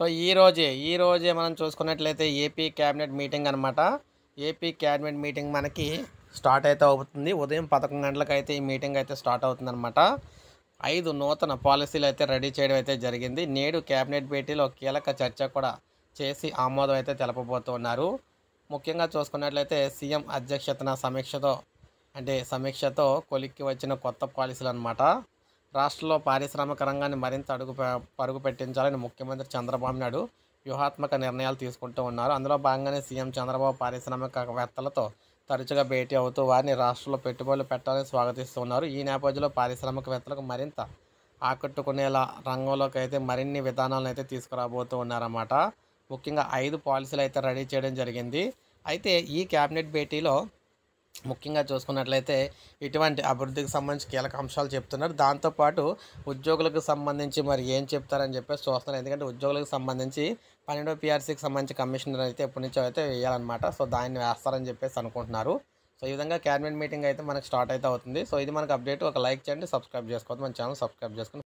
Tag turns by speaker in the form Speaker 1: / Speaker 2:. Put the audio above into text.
Speaker 1: so ఈరోజే ఈరోజే మనం చూసుకున్నట్లయితే ఏపీ క్యాబినెట్ మీటింగ్ అనమాట ఏపీ క్యాబినెట్ మీటింగ్ మనకి స్టార్ట్ అయితే అవుతుంది ఉదయం పదకొండు గంటలకు అయితే ఈ మీటింగ్ అయితే స్టార్ట్ అవుతుంది అనమాట ఐదు నూతన పాలసీలు అయితే రెడీ చేయడం అయితే జరిగింది నేడు క్యాబినెట్ భేటీలో కీలక చర్చ కూడా చేసి ఆమోదం అయితే తెలపబోతున్నారు ముఖ్యంగా చూసుకున్నట్లయితే సీఎం అధ్యక్షతన సమీక్షతో అంటే సమీక్షతో కొలిక్కి వచ్చిన కొత్త పాలసీలు అనమాట రాష్ట్రంలో పారిశ్రామిక రంగాన్ని మరింత అడుగు పరుగు పెట్టించాలని ముఖ్యమంత్రి చంద్రబాబు నాయుడు వ్యూహాత్మక నిర్ణయాలు తీసుకుంటూ ఉన్నారు అందులో భాగంగానే సీఎం చంద్రబాబు పారిశ్రామికవేత్తలతో తరచుగా భేటీ అవుతూ వారిని రాష్ట్రంలో పెట్టుబడులు పెట్టాలని స్వాగతిస్తున్నారు ఈ నేపథ్యంలో పారిశ్రామికవేత్తలకు మరింత ఆకట్టుకునేలా రంగంలోకి అయితే మరిన్ని విధానాలను అయితే తీసుకురాబోతూ ఉన్నారన్నమాట ముఖ్యంగా ఐదు పాలసీలు అయితే రెడీ చేయడం జరిగింది అయితే ఈ క్యాబినెట్ భేటీలో ముఖ్యంగా చూసుకున్నట్లయితే ఇటువంటి అభివృద్ధికి సంబంధించి కీలక అంశాలు చెప్తున్నారు దాంతోపాటు ఉద్యోగులకు సంబంధించి మరి ఏం చెప్తారని చెప్పేసి చూస్తున్నారు ఎందుకంటే ఉద్యోగులకు సంబంధించి పన్నెండో పిఆర్సీకి సంబంధించి కమిషనర్ అయితే ఎప్పటి నుంచో అయితే వేయాలన్నమాట సో దాన్ని వేస్తారని చెప్పేసి అనుకుంటున్నారు సో ఈ విధంగా క్యాబినెట్ మీటింగ్ అయితే మనకు స్టార్ట్ అయితే అవుతుంది సో ఇది మనకు అప్డేట్ ఒక లైక్ చేయండి సబ్స్క్రైబ్ చేసుకోవద్దు మన ఛానల్ సబ్స్క్రైబ్ చేసుకుని